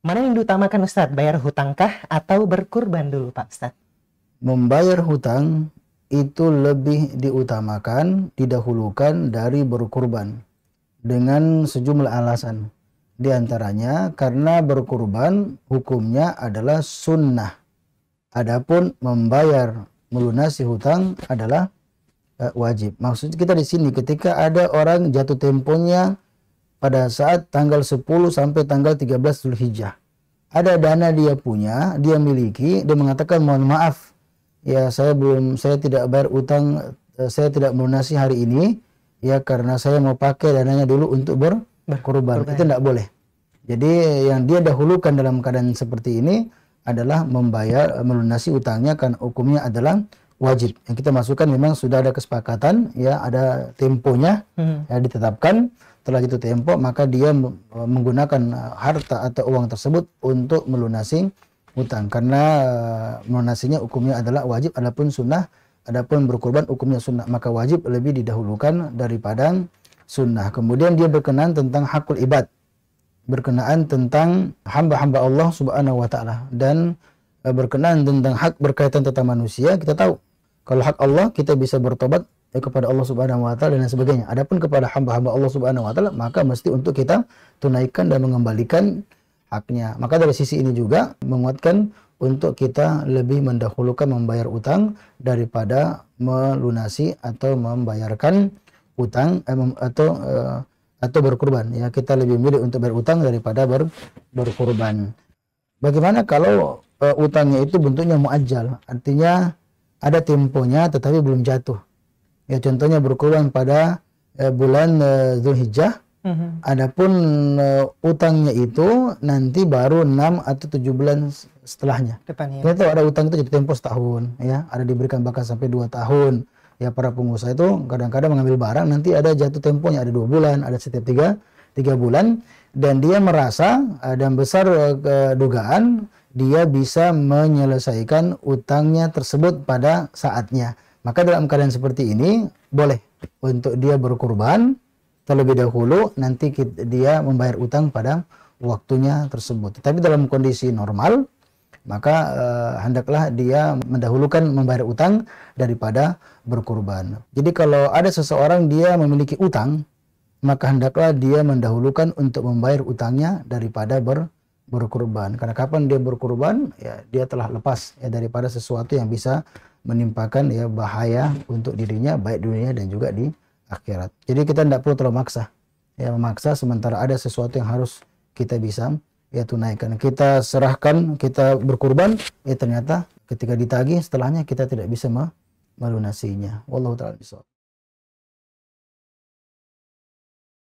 Mana yang diutamakan Ustadz? Bayar hutangkah atau berkurban dulu Pak Ustadz? Membayar hutang itu lebih diutamakan, didahulukan dari berkurban dengan sejumlah alasan. Di antaranya karena berkurban hukumnya adalah sunnah. Adapun membayar melunasi hutang adalah eh, wajib. Maksud kita di sini ketika ada orang jatuh temponya pada saat tanggal 10 sampai tanggal 13 Zulhijjah. Ada dana dia punya, dia miliki, dia mengatakan mohon maaf, ya saya belum, saya tidak bayar utang, eh, saya tidak melunasi hari ini, ya karena saya mau pakai dananya dulu untuk ber berkorban. Itu tidak boleh. Jadi yang dia dahulukan dalam keadaan seperti ini adalah membayar melunasi utangnya Kan hukumnya adalah wajib yang kita masukkan memang sudah ada kesepakatan ya ada temponya hmm. ya ditetapkan setelah itu tempo maka dia menggunakan uh, harta atau uang tersebut untuk melunasi hutang karena uh, melunasinya hukumnya adalah wajib adapun sunnah adapun berkorban hukumnya sunnah maka wajib lebih didahulukan daripada sunnah kemudian dia berkenan tentang hakul ibad berkenaan tentang hamba-hamba Allah Subhanahu wa taala dan uh, berkenaan tentang hak berkaitan tentang manusia kita tahu kalau hak Allah kita bisa bertobat eh, kepada Allah Subhanahu wa taala dan sebagainya. Adapun kepada hamba-hamba Allah Subhanahu wa taala maka mesti untuk kita tunaikan dan mengembalikan haknya. Maka dari sisi ini juga menguatkan untuk kita lebih mendahulukan membayar utang daripada melunasi atau membayarkan utang eh, atau eh, atau berkurban ya kita lebih milih untuk berutang daripada ber, berkurban bagaimana kalau uh, utangnya itu bentuknya muajjal artinya ada temponya tetapi belum jatuh. Ya contohnya berkurban pada eh, bulan eh, Zulhijjah. Mm-hmm. Adapun eh, utangnya itu nanti baru 6 atau 7 bulan setelahnya. Depannya. Kita tahu ada utang itu jadi tempo setahun ya, ada diberikan bahkan sampai 2 tahun. Ya para pengusaha itu kadang-kadang mengambil barang nanti ada jatuh temponya ada dua bulan, ada setiap tiga tiga bulan dan dia merasa ada eh, dan besar eh, dugaan dia bisa menyelesaikan utangnya tersebut pada saatnya. Maka dalam keadaan seperti ini boleh untuk dia berkurban terlebih dahulu nanti dia membayar utang pada waktunya tersebut. Tapi dalam kondisi normal maka eh, hendaklah dia mendahulukan membayar utang daripada berkurban. Jadi kalau ada seseorang dia memiliki utang maka hendaklah dia mendahulukan untuk membayar utangnya daripada berkurban berkurban. Karena kapan dia berkurban, ya dia telah lepas ya daripada sesuatu yang bisa menimpakan ya bahaya untuk dirinya baik dunia dan juga di akhirat. Jadi kita tidak perlu terlalu maksa. Ya memaksa sementara ada sesuatu yang harus kita bisa ya tunaikan. Kita serahkan, kita berkurban, ya ternyata ketika ditagih setelahnya kita tidak bisa melunasinya. Wallahu taala